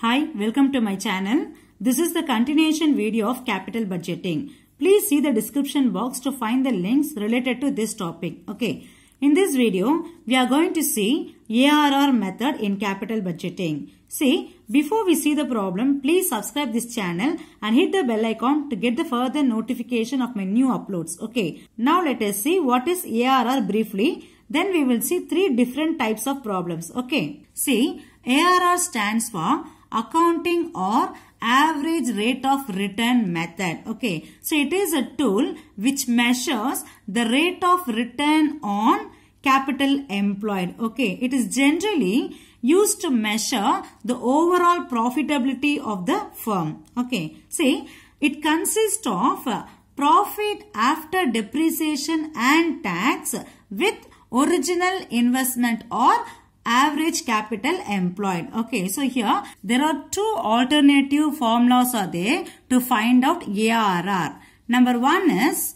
Hi, welcome to my channel. This is the continuation video of capital budgeting. Please see the description box to find the links related to this topic. Okay. In this video, we are going to see ARR method in capital budgeting. See, before we see the problem, please subscribe this channel and hit the bell icon to get the further notification of my new uploads. Okay. Now let us see what is ARR briefly. Then we will see three different types of problems. Okay. See, ARR stands for accounting or average rate of return method. Okay, so it is a tool which measures the rate of return on capital employed. Okay, it is generally used to measure the overall profitability of the firm. Okay, see, it consists of uh, profit after depreciation and tax with original investment or average capital employed. Okay, so here there are two alternative formulas are there to find out ARR. Number one is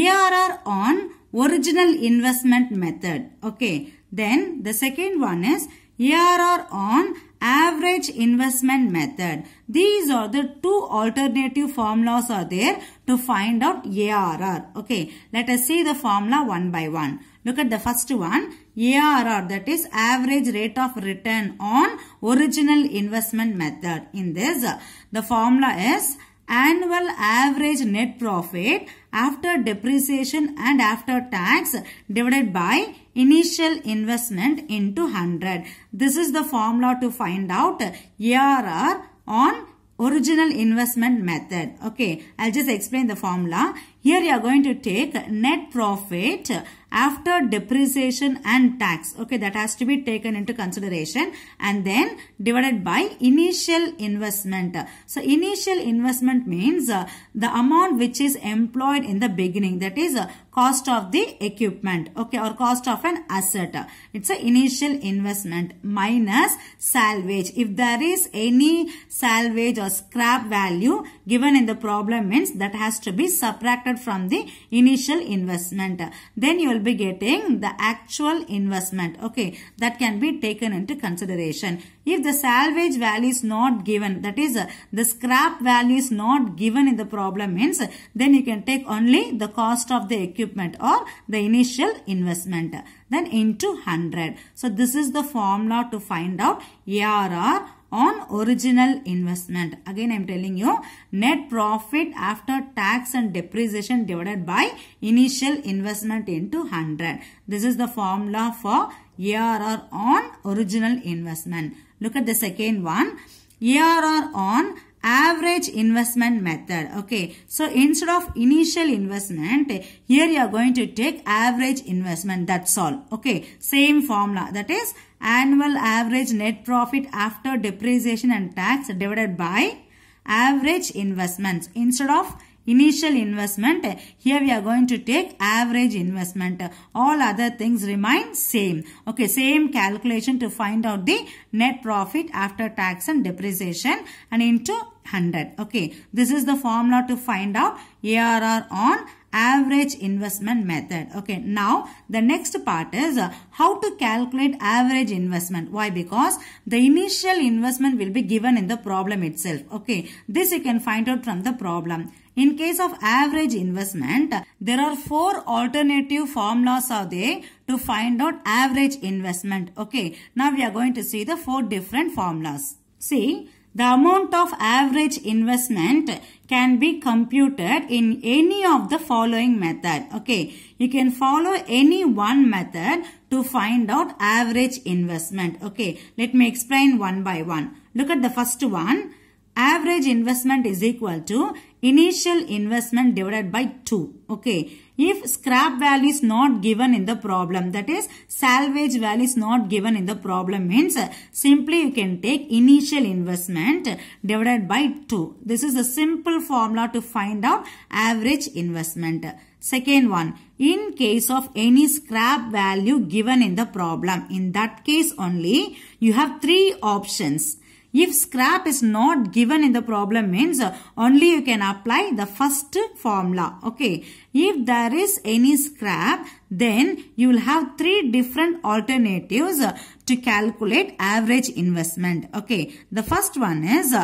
ARR on original investment method. Okay, then the second one is here on average investment method. These are the two alternative formulas are there to find out ARR. Okay, let us see the formula one by one. Look at the first one, ARR that is average rate of return on original investment method. In this, the formula is annual average net profit after depreciation and after tax divided by initial investment into 100. This is the formula to find out ARR on original investment method. Okay, I'll just explain the formula. Here you are going to take net profit after depreciation and tax. Okay, that has to be taken into consideration and then divided by initial investment. So, initial investment means uh, the amount which is employed in the beginning. That is uh, cost of the equipment. Okay, or cost of an asset. It's an initial investment minus salvage. If there is any salvage or scrap value given in the problem means that has to be subtracted deducted from the initial investment. Then you will be getting the actual investment. Okay, that can be taken into consideration. If the salvage value is not given, that is uh, the scrap value is not given in the problem means uh, then you can take only the cost of the equipment or the initial investment uh, then into 100. So this is the formula to find out ARR on original investment. Again, I am telling you net profit after tax and depreciation divided by initial investment into 100. This is the formula for ARR on original investment. Look at the second one. ARR on average investment method okay so instead of initial investment here you are going to take average investment that's all okay same formula that is annual average net profit after depreciation and tax divided by average investments. Instead of initial investment, here we are going to take average investment. All other things remain same. Okay, same calculation to find out the net profit after tax and depreciation and into 100. Okay, this is the formula to find out ARR on average investment method. Okay, now the next part is uh, how to calculate average investment. Why? Because the initial investment will be given in the problem itself. Okay, this you can find out from the problem. In case of average investment, there are four alternative formulas are there to find out average investment. Okay, now we are going to see the four different formulas. See, the amount of average investment can be computed in any of the following method. Okay, you can follow any one method to find out average investment. Okay, let me explain one by one. Look at the first one. Average investment is equal to initial investment divided by 2. Okay, if scrap value is not given in the problem that is salvage value is not given in the problem means simply you can take initial investment divided by 2 this is a simple formula to find out average investment second one in case of any scrap value given in the problem in that case only you have three options if scrap is not given in the problem means only you can apply the first formula. Okay. If there is any scrap then you will have three different alternatives to calculate average investment. Okay. The first one is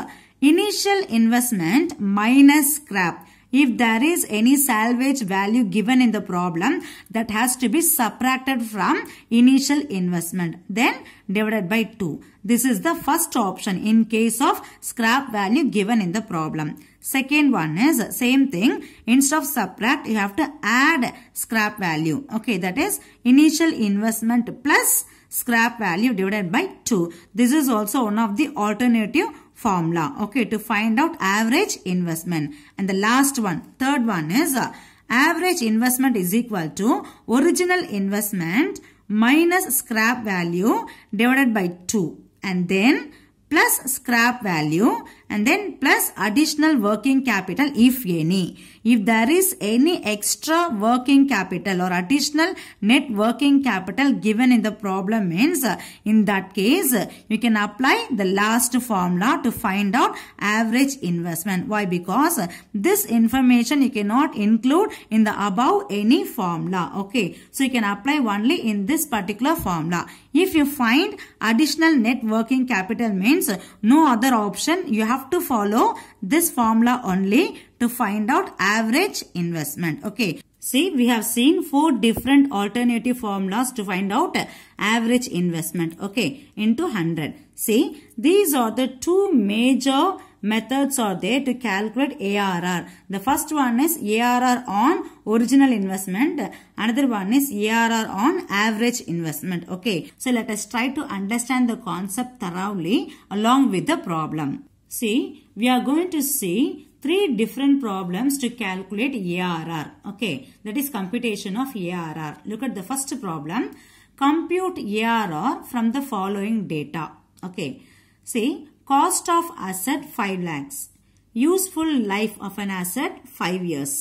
initial investment minus scrap if there is any salvage value given in the problem that has to be subtracted from initial investment then divided by 2. This is the first option in case of scrap value given in the problem. Second one is same thing. Instead of subtract, you have to add scrap value. Okay, that is initial investment plus scrap value divided by 2. This is also one of the alternative formula. Okay, to find out average investment. And the last one, third one is uh, average investment is equal to original investment minus scrap value divided by 2 and then plus scrap value and then plus additional working capital if any. If there is any extra working capital or additional net working capital given in the problem means in that case you can apply the last formula to find out average investment. Why? Because this information you cannot include in the above any formula. Okay. So you can apply only in this particular formula. If you find additional net working capital means no other option, you have to follow this formula only to find out average investment. Okay. See, we have seen four different alternative formulas to find out average investment, okay, into 100. See, these are the two major methods are there to calculate ARR. The first one is ARR on original investment. Another one is ARR on average investment. Okay. So let us try to understand the concept thoroughly along with the problem. See, we are going to see three different problems to calculate ARR. Okay. That is computation of ARR. Look at the first problem. Compute ARR from the following data. Okay. See, Cost of asset 5 lakhs. Useful life of an asset 5 years.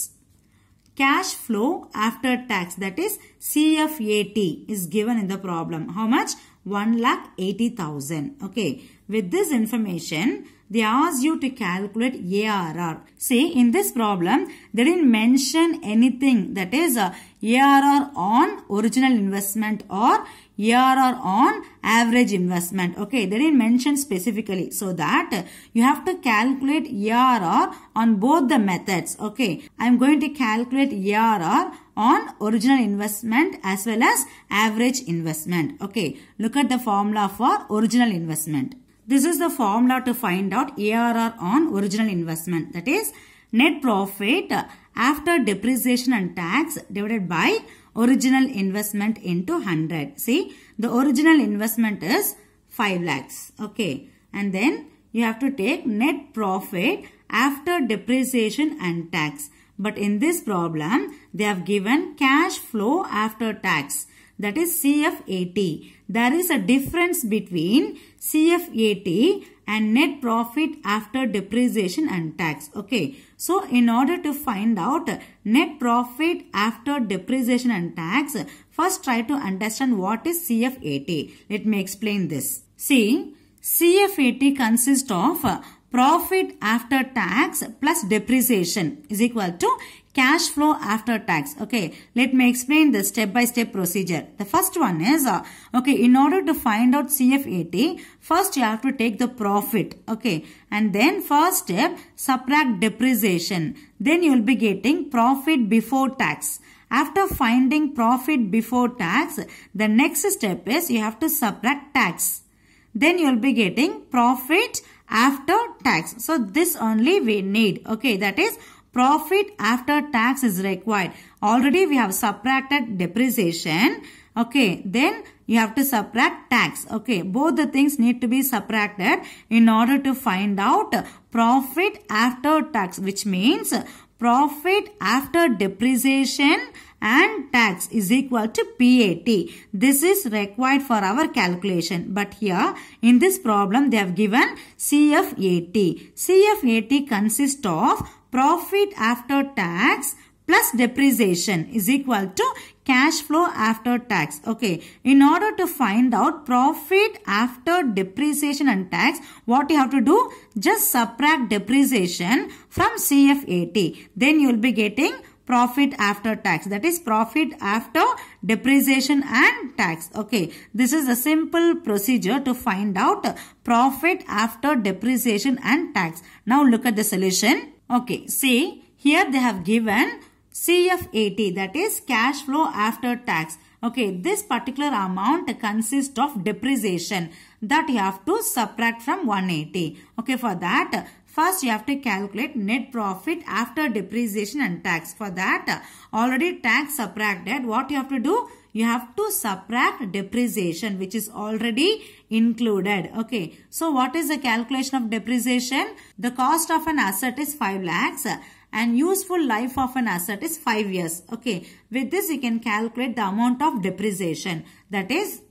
Cash flow after tax that is CFAT is given in the problem. How much? 1 lakh 80,000. Okay. With this information, they ask you to calculate ARR. See, in this problem, they didn't mention anything that is uh, ARR on original investment or ARR on average investment. Okay, they didn't mention specifically. So that you have to calculate ARR on both the methods. Okay, I'm going to calculate ARR on original investment as well as average investment. Okay, look at the formula for original investment. This is the formula to find out ARR on original investment. That is net profit after depreciation and tax divided by original investment into 100. See, the original investment is 5 lakhs. Okay. And then you have to take net profit after depreciation and tax. But in this problem, they have given cash flow after tax. That CFAT. CF80. There is a difference between CFAT. 80 and net profit after depreciation and tax. Okay. So, in order to find out net profit after depreciation and tax, first try to understand what is CFAT. Let me explain this. See, CFAT consists of profit after tax plus depreciation is equal to cash flow after tax. Okay, let me explain the step-by-step -step procedure. The first one is, uh, okay, in order to find out CFAT, first you have to take the profit. Okay, and then first step, subtract depreciation. Then you will be getting profit before tax. After finding profit before tax, the next step is you have to subtract tax. Then you will be getting profit after tax. So this only we need. Okay, that is profit after tax is required. Already we have subtracted depreciation. Okay, then you have to subtract tax. Okay, both the things need to be subtracted in order to find out profit after tax, which means profit after depreciation and tax is equal to PAT. This is required for our calculation. But here in this problem they have given CFAT. CFAT consists of profit after tax plus depreciation is equal to cash flow after tax. Okay. In order to find out profit after depreciation and tax, what you have to do? Just subtract depreciation from CFAT. Then you will be getting profit after tax. That is profit after depreciation and tax. Okay. This is a simple procedure to find out profit after depreciation and tax. Now look at the solution. Okay. See here they have given of that is cash flow after tax. Okay, this particular amount consists of depreciation that you have to subtract from 180. Okay, for that First, you have to calculate net profit after depreciation and tax. For that, already tax subtracted. What you have to do? You have to subtract depreciation which is already included. Okay. So, what is the calculation of depreciation? The cost of an asset is 5 lakhs and useful life of an asset is 5 years. Okay. With this, you can calculate the amount of depreciation. That is,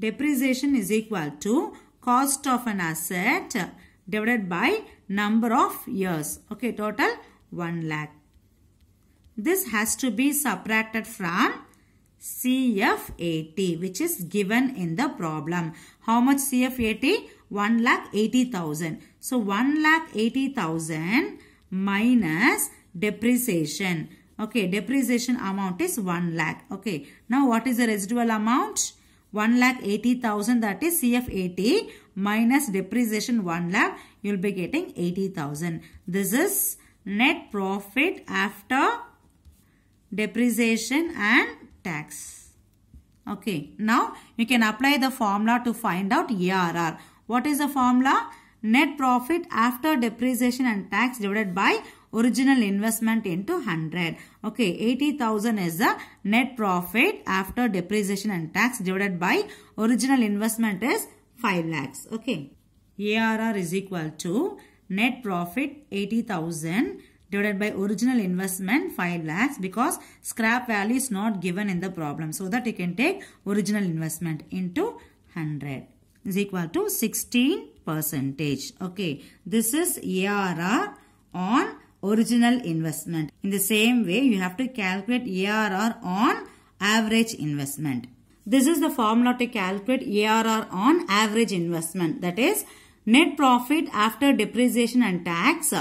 depreciation is equal to cost of an asset divided by number of years. Okay, total 1 lakh. This has to be subtracted from CF80 which is given in the problem. How much CF80? 1 lakh 80,000. So 1 lakh 80,000 minus depreciation. Okay, depreciation amount is 1 lakh. Okay, now what is the residual amount? 1 lakh 80,000 that is CF80 minus depreciation 1 lakh you will be getting 80,000. This is net profit after depreciation and tax. Okay. Now you can apply the formula to find out ERR. What is the formula? Net profit after depreciation and tax divided by original investment into 100. Okay, 80,000 is the net profit after depreciation and tax divided by original investment is 5 lakhs. Okay, ARR is equal to net profit 80,000 divided by original investment 5 lakhs because scrap value is not given in the problem. So that you can take original investment into 100 is equal to 16 percentage. Okay, this is ARR on original investment. In the same way, you have to calculate ARR on average investment. This is the formula to calculate ARR on average investment. That is net profit after depreciation and tax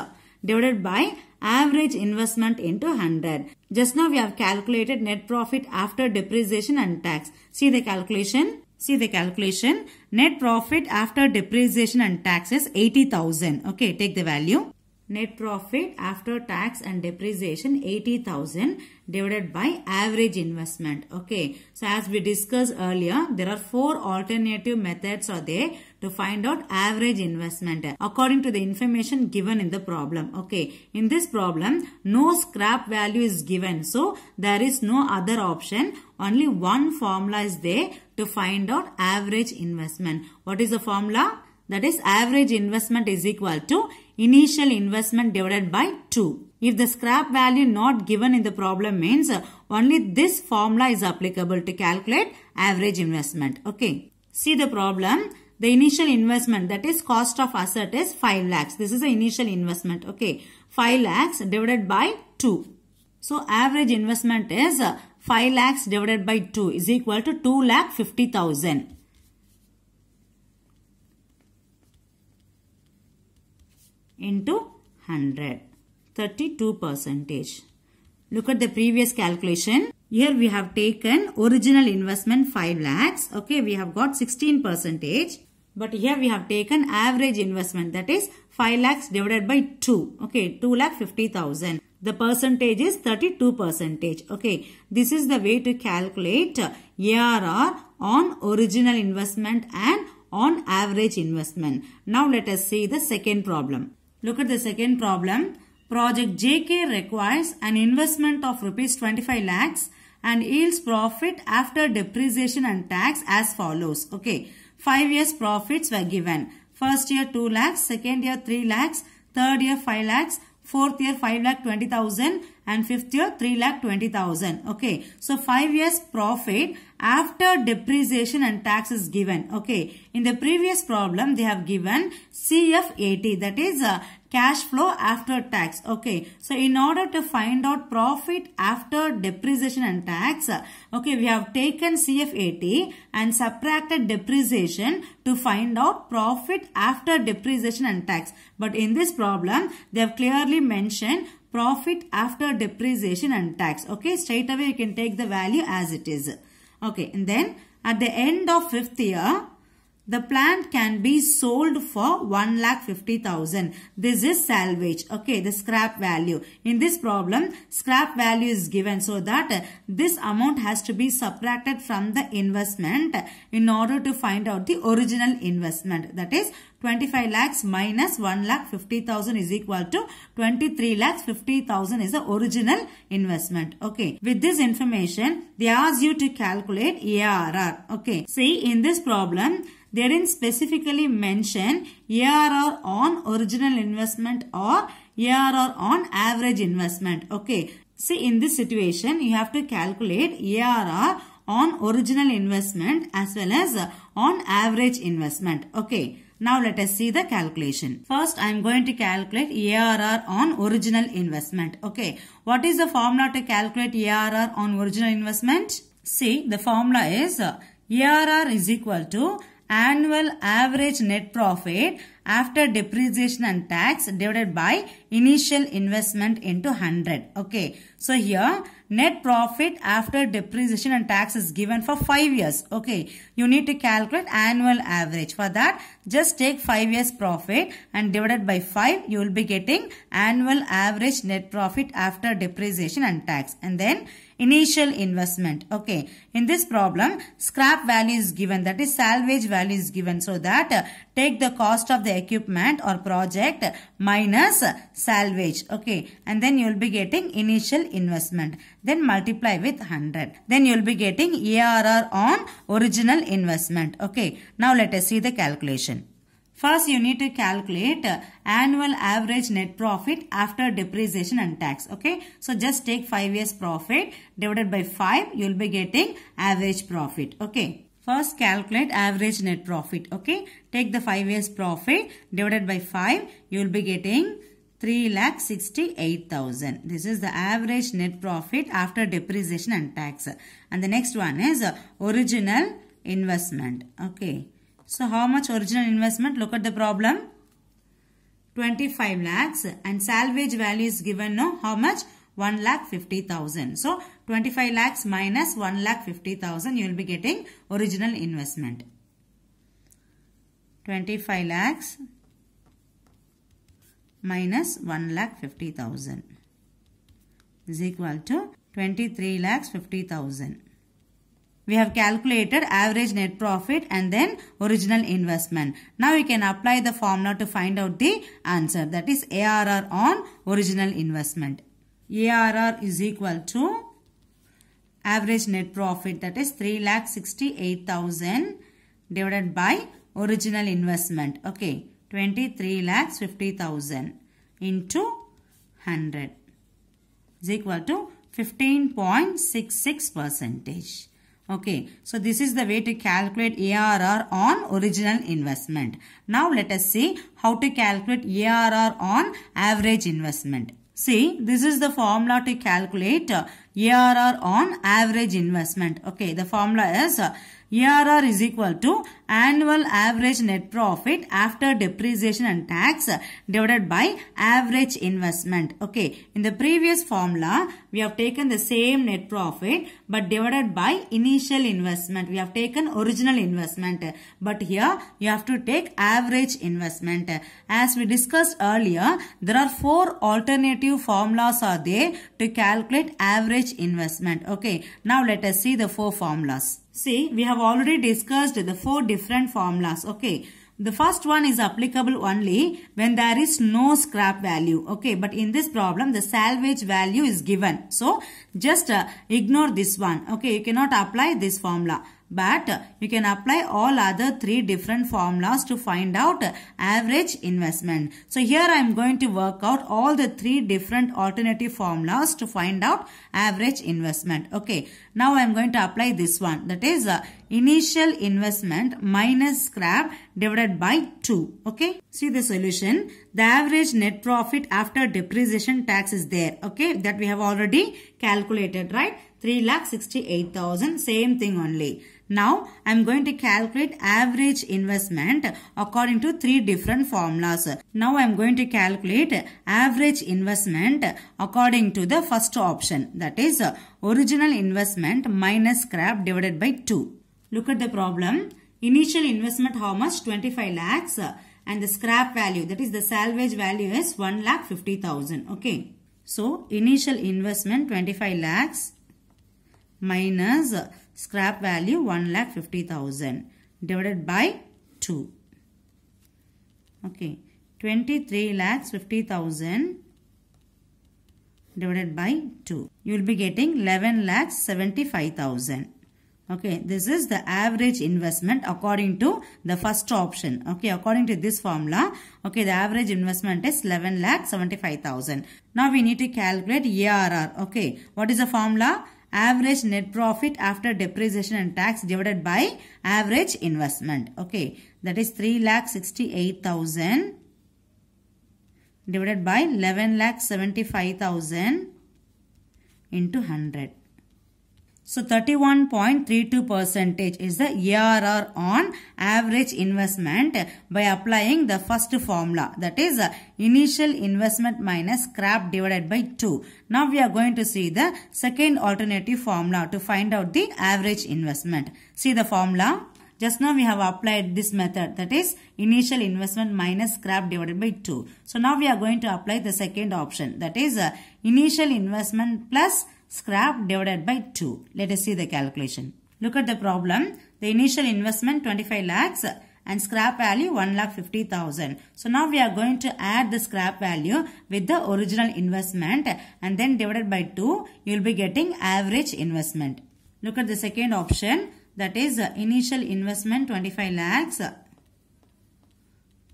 divided by average investment into 100. Just now we have calculated net profit after depreciation and tax. See the calculation. See the calculation. Net profit after depreciation and tax is 80,000. Okay, take the value net profit after tax and depreciation 80,000 divided by average investment. Okay. So as we discussed earlier, there are four alternative methods are there to find out average investment according to the information given in the problem. Okay. In this problem, no scrap value is given. So there is no other option. Only one formula is there to find out average investment. What is the formula? That is average investment is equal to initial investment divided by 2. If the scrap value not given in the problem means only this formula is applicable to calculate average investment. Okay. See the problem. The initial investment that is cost of asset is 5 lakhs. This is the initial investment. Okay. 5 lakhs divided by 2. So average investment is 5 lakhs divided by 2 is equal to 2 lakh 50,000. into 100. 32 percentage. Look at the previous calculation. Here we have taken original investment 5 lakhs. Okay, we have got 16 percentage. But here we have taken average investment that is 5 lakhs divided by 2. Okay, 2 lakh 50,000. The percentage is 32 percentage. Okay, this is the way to calculate ARR on original investment and on average investment. Now let us see the second problem. Look at the second problem. Project JK requires an investment of rupees 25 lakhs and yields profit after depreciation and tax as follows. Okay. 5 years profits were given. First year 2 lakhs, second year 3 lakhs, third year 5 lakhs, fourth year 5 lakh 20,000 and fifth year 3 lakh 20,000. Okay. So 5 years profit after depreciation and tax is given. Okay. In the previous problem they have given CF80 that is uh, cash flow after tax. Okay. So in order to find out profit after depreciation and tax, uh, okay, we have taken CF80 and subtracted depreciation to find out profit after depreciation and tax. But in this problem, they have clearly mentioned profit after depreciation and tax. Okay, straight away you can take the value as it is. Okay, and then at the end of fifth year, the plant can be sold for 1,50,000. This is salvage. Okay, the scrap value. In this problem, scrap value is given so that uh, this amount has to be subtracted from the investment in order to find out the original investment. That is 25 lakhs minus 1 lakh 50,000 is equal to 23 lakhs 50,000 is the original investment. Okay. With this information, they ask you to calculate ARR. Okay. See, in this problem, they didn't specifically mention ARR on original investment or ARR on average investment. Okay. See, in this situation, you have to calculate ARR on original investment as well as on average investment. Okay. Now let us see the calculation. First I am going to calculate ARR on original investment. Okay. What is the formula to calculate ARR on original investment? See the formula is ARR is equal to annual average net profit after depreciation and tax divided by initial investment into 100. Okay. So here net profit after depreciation and tax is given for 5 years. Okay. You need to calculate annual average. For that just take 5 years profit and divided by 5 you will be getting annual average net profit after depreciation and tax and then initial investment. Okay. In this problem scrap value is given that is salvage value is given so that uh, take the cost of the equipment or project minus salvage. Okay. And then you will be getting initial investment. Then multiply with 100. Then you will be getting ARR on original investment. Okay. Now let us see the calculation. First, you need to calculate uh, annual average net profit after depreciation and tax. Okay. So, just take 5 years profit divided by 5. You will be getting average profit. Okay. First, calculate average net profit. Okay. Take the 5 years profit divided by 5. You will be getting 3,68,000. This is the average net profit after depreciation and tax. And the next one is uh, original investment. Okay. So how much original investment? Look at the problem. 25 lakhs and salvage value is given no how much 1 lakh 50,000. So 25 lakhs minus 1 lakh 50,000 you will be getting original investment. 25 lakhs minus 1 lakh 50,000 is equal to 23 lakhs 50,000 we have calculated average net profit and then original investment. Now we can apply the formula to find out the answer that is ARR on original investment. ARR is equal to average net profit that is 3,68,000 divided by original investment. Okay, 23,50,000 into 100 is equal to 15.66 percentage. Okay, so this is the way to calculate ARR on original investment. Now let us see how to calculate ARR on average investment. See, this is the formula to calculate uh, ARR on average investment. Okay, the formula is uh, ARR is equal to annual average net profit after depreciation and tax divided by average investment. Okay, in the previous formula, we have taken the same net profit but divided by initial investment. We have taken original investment but here you have to take average investment. As we discussed earlier, there are four alternative formulas are there to calculate average average investment. Okay, now let us see the four formulas. See, we have already discussed the four different formulas. Okay, the first one is applicable only when there is no scrap value. Okay, but in this problem, the salvage value is given. So, just uh, ignore this one. Okay, you cannot apply this formula. But you can apply all other three different formulas to find out average investment. So here I am going to work out all the three different alternative formulas to find out average investment. Okay. Now I am going to apply this one. That is uh, initial investment minus scrap divided by 2. Okay. See the solution. The average net profit after depreciation tax is there. Okay. That we have already calculated, right? 3,68,000. Same thing only. Now I am going to calculate average investment according to three different formulas. Now I am going to calculate average investment according to the first option that is original investment minus scrap divided by 2. Look at the problem. Initial investment how much? 25 lakhs and the scrap value that is the salvage value is 1 lakh 50,000. Okay. So initial investment 25 lakhs minus minus Scrap value 1,50,000 divided by 2. Okay. 23 lakhs 50,000 divided by 2. You will be getting 11 lakhs 75,000. Okay, this is the average investment according to the first option. Okay, according to this formula, okay, the average investment is 11 lakh 75,000. Now we need to calculate ARR. Okay, what is the formula? average net profit after depreciation and tax divided by average investment. Okay, that is 3,68,000 divided by 11,75,000 into 100. So 31.32 percentage is the ARR on average investment by applying the first formula that is uh, initial investment minus scrap divided by 2. Now we are going to see the second alternative formula to find out the average investment. See the formula. Just now we have applied this method that is initial investment minus scrap divided by 2. So now we are going to apply the second option that is uh, initial investment plus scrap divided by 2. Let us see the calculation. Look at the problem. The initial investment 25 lakhs and scrap value 1 lakh 50,000. So now we are going to add the scrap value with the original investment and then divided by 2 you will be getting average investment. Look at the second option that is uh, initial investment 25 lakhs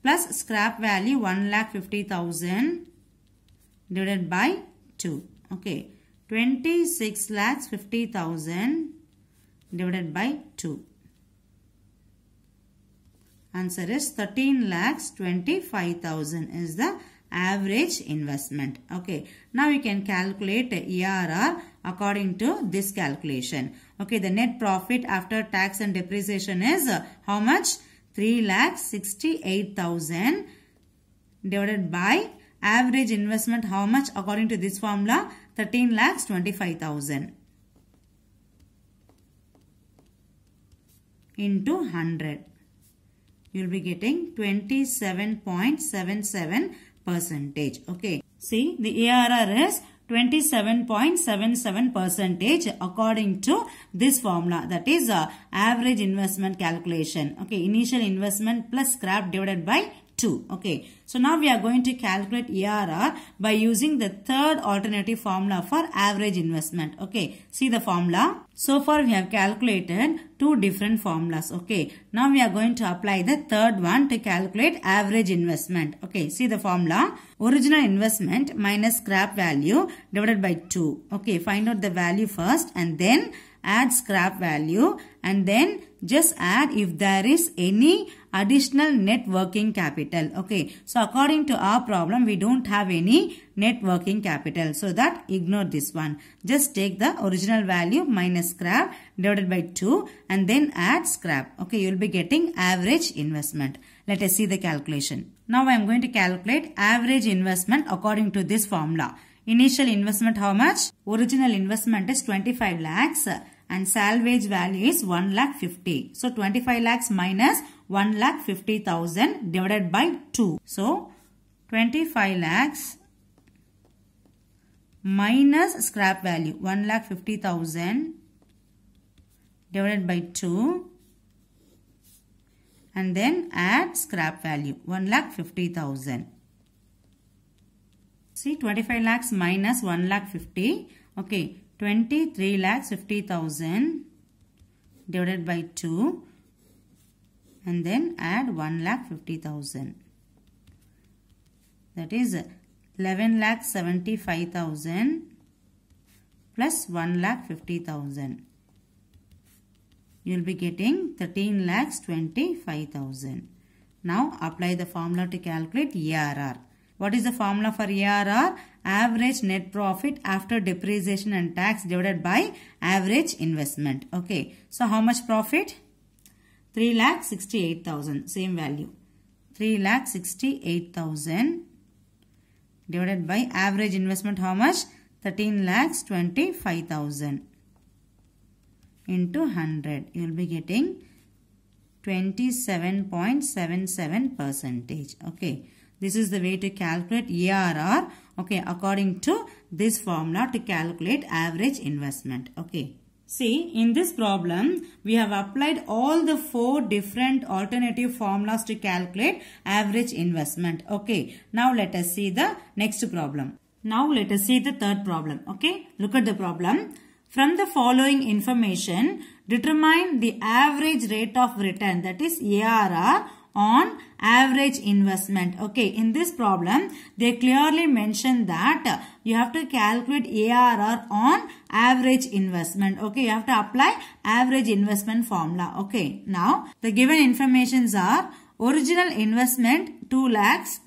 plus scrap value 1 lakh 50,000 divided by 2. Okay. 26 lakhs 50,000 divided by 2. Answer is 13 lakhs 25,000 is the average investment. Okay. Now we can calculate ERR according to this calculation. Okay. The net profit after tax and depreciation is how much? 3 lakhs 68,000 divided by Average investment how much according to this formula? 13 lakhs 25,000 into 100. You will be getting 27.77 percentage. Okay. See the ARR is 27.77 percentage according to this formula that is uh, average investment calculation okay initial investment plus scrap divided by 2. Okay. So now we are going to calculate ERR by using the third alternative formula for average investment. Okay. See the formula. So far we have calculated two different formulas. Okay. Now we are going to apply the third one to calculate average investment. Okay. See the formula. Original investment minus scrap value divided by 2. Okay. Find out the value first and then add scrap value and then just add if there is any additional net working capital. Okay. So according to our problem, we don't have any net working capital. So that ignore this one. Just take the original value minus scrap divided by 2 and then add scrap. Okay. You will be getting average investment. Let us see the calculation. Now I am going to calculate average investment according to this formula. Initial investment how much? Original investment is 25 lakhs and salvage value is 1 lakh 50. So 25 lakhs minus 1 lakh 50,000 divided by 2. So 25 lakhs minus scrap value 1 lakh 50,000 divided by 2 and then add scrap value 1 lakh 50,000. See 25 lakhs minus 1 lakh 50. Okay 23 lakhs 50,000 divided by 2 and then add 1 lakh 50,000. That is 11 lakh 75,000 plus 1 lakh 50,000. You will be getting 13 lakhs 25,000. Now apply the formula to calculate ERR. What is the formula for ERR? Average net profit after depreciation and tax divided by average investment. Okay. So how much profit? 3 lakh 68,000 same value 3 lakh 68,000 divided by average investment how much 13 lakhs 25,000 into 100 you will be getting 27.77 percentage okay this is the way to calculate ERR okay according to this formula to calculate average investment okay See, in this problem, we have applied all the four different alternative formulas to calculate average investment. Okay, now let us see the next problem. Now let us see the third problem. Okay, look at the problem. From the following information, determine the average rate of return that is ARR on average investment. Okay, in this problem, they clearly mention that you have to calculate ARR on average investment. Okay, you have to apply average investment formula. Okay, now the given informations are original investment 2 lakhs,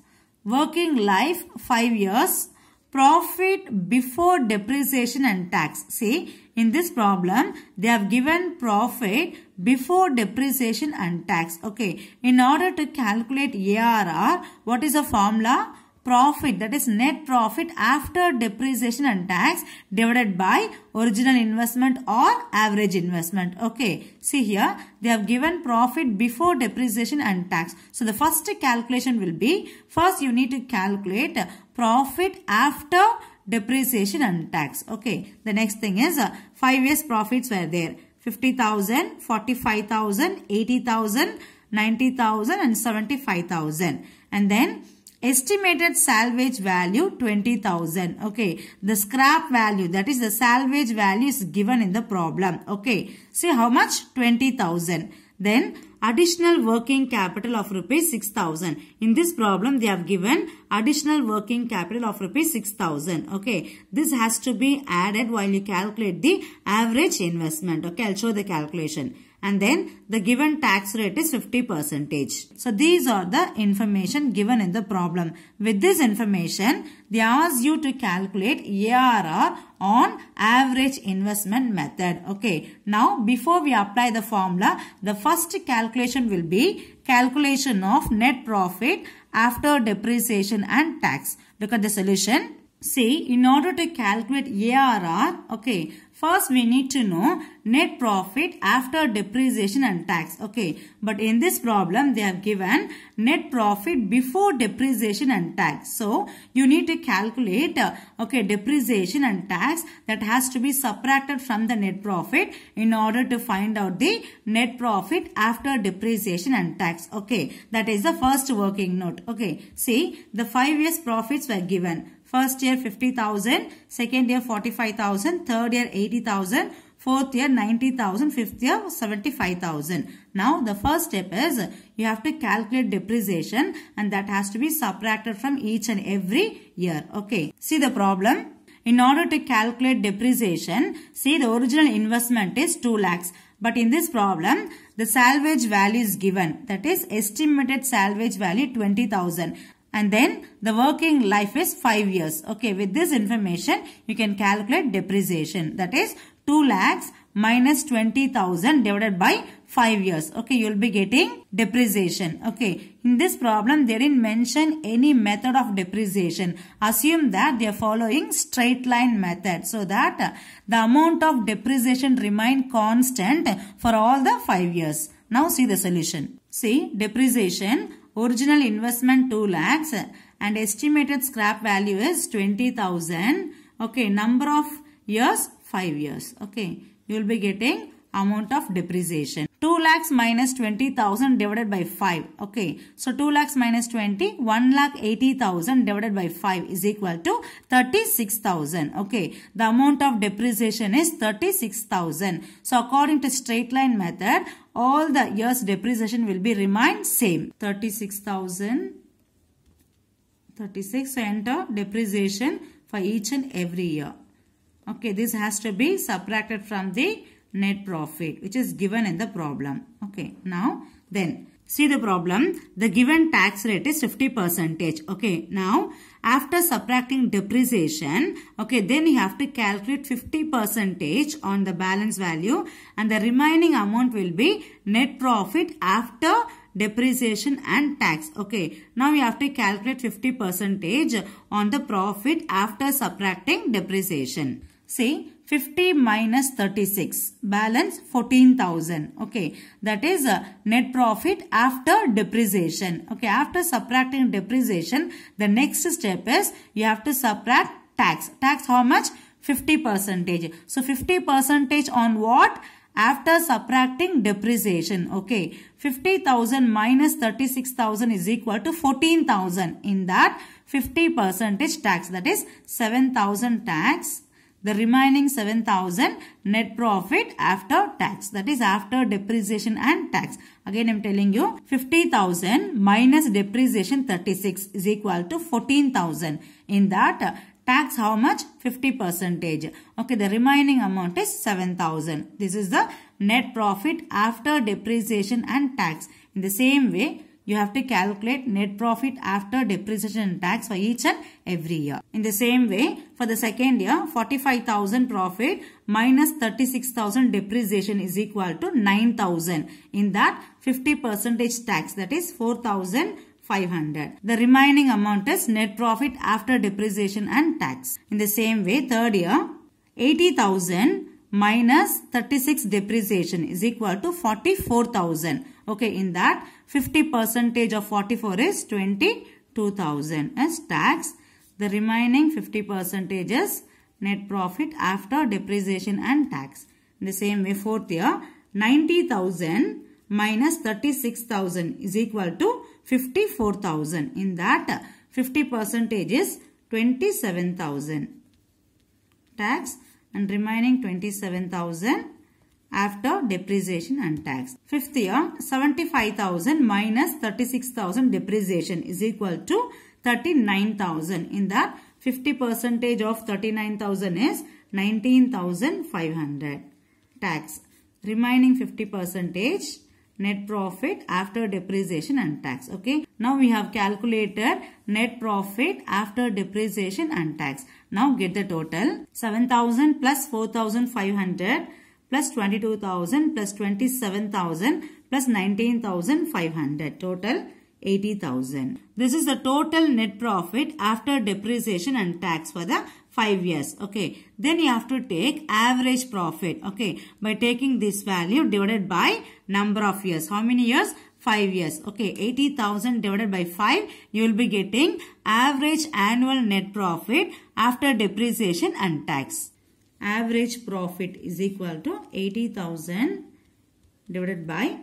working life 5 years, profit before depreciation and tax. See, in this problem, they have given profit before depreciation and tax. Okay, in order to calculate ARR, what is the formula? profit that is net profit after depreciation and tax divided by original investment or average investment. Okay. See here they have given profit before depreciation and tax. So the first calculation will be first you need to calculate profit after depreciation and tax. Okay. The next thing is uh, 5 years profits were there. 50,000, 45,000, 80,000, 90,000 and 75,000. And then Estimated salvage value 20,000. Okay. The scrap value that is the salvage value is given in the problem. Okay. See how much? 20,000. Then additional working capital of rupees 6000 in this problem they have given additional working capital of rupees 6000 okay this has to be added while you calculate the average investment okay i'll show the calculation and then the given tax rate is 50 percentage. So these are the information given in the problem. With this information, they ask you to calculate ARR on average investment method. Okay. Now, before we apply the formula, the first calculation will be calculation of net profit after depreciation and tax. Look at the solution. See, in order to calculate ARR, okay, First, we need to know net profit after depreciation and tax. Okay, but in this problem, they have given net profit before depreciation and tax. So, you need to calculate, okay, depreciation and tax that has to be subtracted from the net profit in order to find out the net profit after depreciation and tax. Okay, that is the first working note. Okay, see, the 5 years profits were given. First year 50,000, second year 45,000, third year 80,000, fourth year 90,000, fifth year 75,000. Now the first step is you have to calculate depreciation and that has to be subtracted from each and every year. Okay. See the problem. In order to calculate depreciation, see the original investment is 2 lakhs. But in this problem, the salvage value is given. That is estimated salvage value 20,000 and then the working life is 5 years. Okay, with this information, you can calculate depreciation. That is 2 lakhs minus 20,000 divided by 5 years. Okay, you will be getting depreciation. Okay, in this problem, they didn't mention any method of depreciation. Assume that they are following straight line method so that uh, the amount of depreciation remain constant for all the 5 years. Now see the solution. See, depreciation original investment 2 lakhs and estimated scrap value is 20,000. Okay, number of years 5 years. Okay, you will be getting amount of depreciation. 2 lakhs minus 20,000 divided by 5. Okay. So 2 lakhs minus 20, 1 lakh 80,000 divided by 5 is equal to 36,000. Okay. The amount of depreciation is 36,000. So according to straight line method, all the years depreciation will be remain same. 36,000. 36 so enter depreciation for each and every year. Okay, this has to be subtracted from the net profit which is given in the problem. Okay. Now then see the problem. The given tax rate is 50 percentage. Okay. Now after subtracting depreciation okay then you have to calculate 50 percentage on the balance value and the remaining amount will be net profit after depreciation and tax okay now you have to calculate 50 percentage on the profit after subtracting depreciation see 50 minus 36 balance 14000 okay that is a uh, net profit after depreciation okay after subtracting depreciation the next step is you have to subtract tax tax how much 50 percentage so 50 percentage on what after subtracting depreciation okay 50000 minus 36000 is equal to 14000 in that 50 percentage tax that is 7000 tax the remaining 7000 net profit after tax that is after depreciation and tax again i'm telling you 50000 minus depreciation 36 is equal to 14000 in that uh, tax how much 50 percentage okay the remaining amount is 7000 this is the net profit after depreciation and tax in the same way you have to calculate net profit after depreciation and tax for each and every year. In the same way, for the second year, 45,000 profit minus 36,000 depreciation is equal to 9,000. In that, 50 percentage tax that is 4,000 500. The remaining amount is net profit after depreciation and tax. In the same way, third year, 80,000 minus 36 depreciation is equal to 44,000. Okay, in that 50 percentage of 44 is 22,000 as tax. The remaining 50 percentage is net profit after depreciation and tax. In the same way, fourth year, 90,000 minus 36,000 is equal to 54,000. In that, 50 percentage is 27,000 tax and remaining 27,000 after depreciation and tax. Fifth year, 75,000 minus 36,000 depreciation is equal to 39,000. In that, 50 percentage of 39,000 is 19,500. Tax. Remaining 50 percentage net profit after depreciation and tax. Okay. Now we have calculated net profit after depreciation and tax. Now get the total. 7,000 plus 4,500 plus 22,000 plus 27,000 plus 19,500. Total 80,000. This is the total net profit after depreciation and tax for the 5 years. Okay. Then you have to take average profit. Okay. By taking this value divided by number of years. How many years? 5 years. Okay, 80,000 divided by 5, you will be getting average annual net profit after depreciation and tax average profit is equal to 80,000 divided by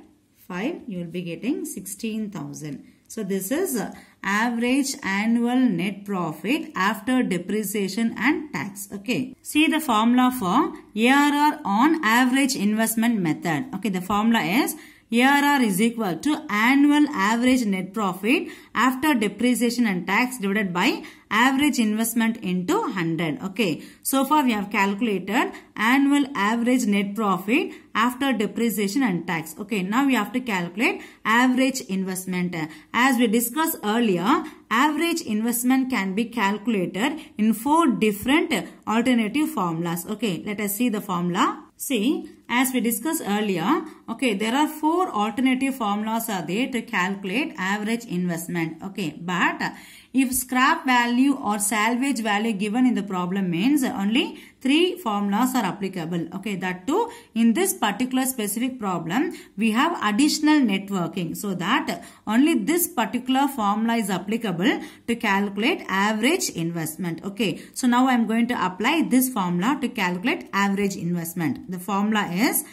5 you will be getting 16,000. So this is average annual net profit after depreciation and tax. Okay. See the formula for ARR on average investment method. Okay. The formula is ARR is equal to annual average net profit after depreciation and tax divided by average investment into 100. Okay. So far we have calculated annual average net profit after depreciation and tax. Okay. Now we have to calculate average investment. As we discussed earlier, average investment can be calculated in four different alternative formulas. Okay. Let us see the formula. See, as we discussed earlier, okay, there are four alternative formulas are there to calculate average investment. Okay, but uh, if scrap value or salvage value given in the problem means only three formulas are applicable. Okay, that too in this particular specific problem we have additional networking so that only this particular formula is applicable to calculate average investment. Okay, so now I am going to apply this formula to calculate average investment. The formula is is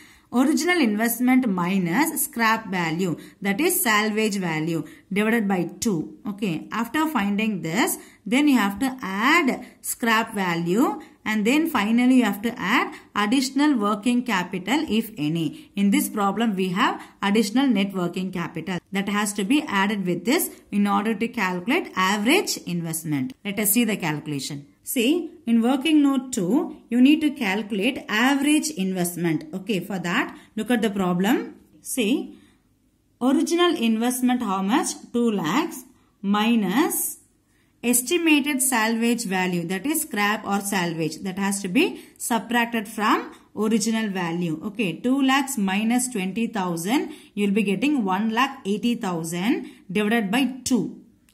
original investment minus scrap value that is salvage value divided by 2 okay after finding this then you have to add scrap value and then finally you have to add additional working capital if any in this problem we have additional net working capital that has to be added with this in order to calculate average investment let us see the calculation See, in working note 2, you need to calculate average investment. Okay, for that, look at the problem. See, original investment how much? 2 lakhs minus estimated salvage value that is scrap or salvage that has to be subtracted from original value. Okay, 2 lakhs minus 20,000, you'll be getting 1 lakh 80,000 divided by 2.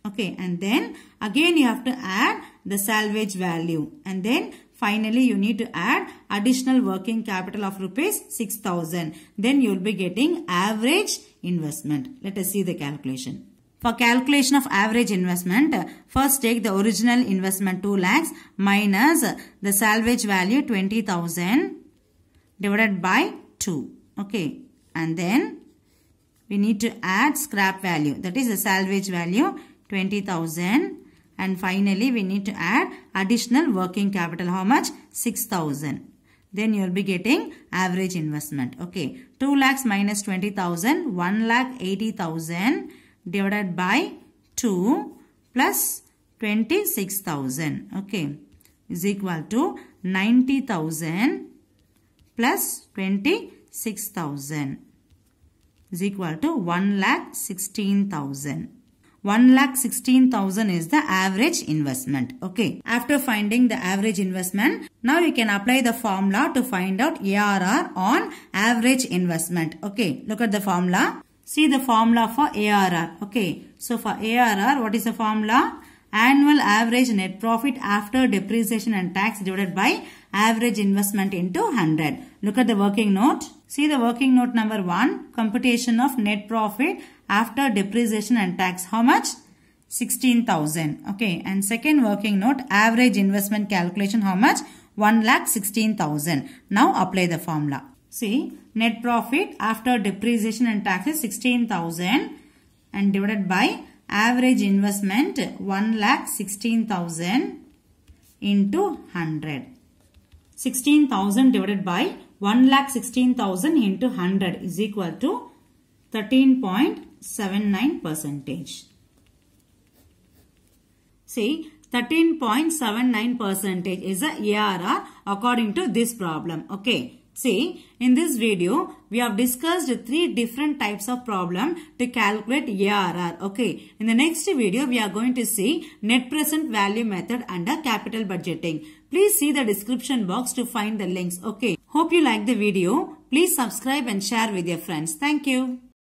Okay, and then again you have to add the salvage value and then finally you need to add additional working capital of rupees 6000 then you will be getting average investment let us see the calculation for calculation of average investment, first take the original investment 2 lakhs minus the salvage value 20,000 divided by 2. Okay. And then we need to add scrap value. That is the salvage value 20,000 and finally, we need to add additional working capital. How much? 6,000. Then you will be getting average investment. Okay. 2 lakhs minus 20,000. 1 lakh 80,000 divided by 2 plus 26,000. Okay. Is equal to 90,000 plus 26,000 is equal to 1 lakh 16,000 one lakh sixteen thousand is the average investment. Okay. After finding the average investment, now you can apply the formula to find out ARR on average investment. Okay. Look at the formula. See the formula for ARR. Okay. So for ARR, what is the formula? Annual average net profit after depreciation and tax divided by average investment into 100. Look at the working note. See the working note number 1, computation of net profit after depreciation and tax how much 16000 okay and second working note average investment calculation how much 1 lakh 16000 now apply the formula see net profit after depreciation and taxes 16000 and divided by average investment 1 lakh 16000 into 100 16000 divided by 1 lakh 16000 into 100 is equal to 13. 13.79 percentage. See 13.79 percentage is a ERR according to this problem. Okay. See, in this video, we have discussed three different types of problem to calculate ERR. Okay, in the next video, we are going to see net present value method under capital budgeting. Please see the description box to find the links. Okay, hope you like the video. Please subscribe and share with your friends. Thank you.